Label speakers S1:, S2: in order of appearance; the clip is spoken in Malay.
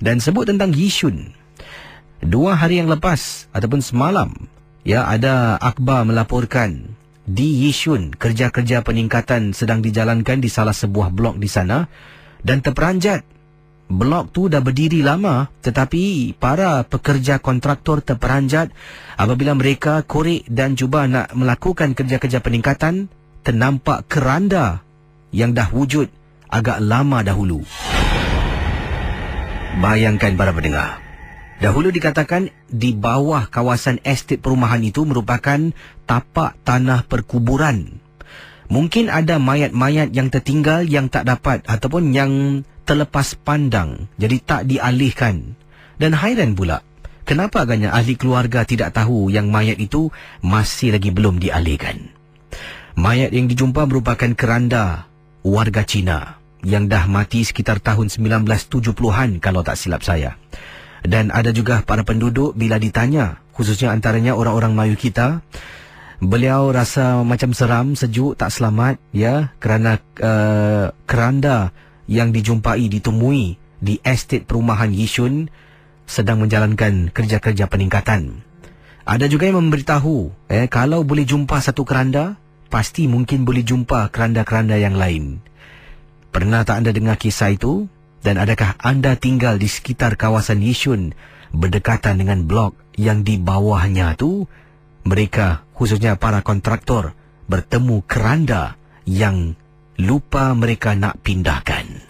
S1: dan sebut tentang Yishun. Dua hari yang lepas ataupun semalam, ya ada akhbar melaporkan di Yishun kerja-kerja peningkatan sedang dijalankan di salah sebuah blok di sana dan terperanjat blok tu dah berdiri lama tetapi para pekerja kontraktor terperanjat apabila mereka korek dan cuba nak melakukan kerja-kerja peningkatan ternampak keranda yang dah wujud agak lama dahulu. Bayangkan para pendengar. Dahulu dikatakan di bawah kawasan estet perumahan itu merupakan tapak tanah perkuburan. Mungkin ada mayat-mayat yang tertinggal yang tak dapat ataupun yang terlepas pandang. Jadi tak dialihkan. Dan hairan pula, kenapa agaknya ahli keluarga tidak tahu yang mayat itu masih lagi belum dialihkan. Mayat yang dijumpa merupakan keranda warga Cina yang dah mati sekitar tahun 1970-an kalau tak silap saya. Dan ada juga para penduduk bila ditanya, khususnya antaranya orang-orang Melayu kita, beliau rasa macam seram, sejuk, tak selamat ya kerana uh, keranda yang dijumpai ditemui di estate perumahan Yishun sedang menjalankan kerja-kerja peningkatan. Ada juga yang memberitahu, eh kalau boleh jumpa satu keranda, pasti mungkin boleh jumpa keranda-keranda yang lain. Pernah tak anda dengar kisah itu? Dan adakah anda tinggal di sekitar kawasan Yishun berdekatan dengan blok yang di bawahnya tu? Mereka, khususnya para kontraktor, bertemu keranda yang lupa mereka nak pindahkan.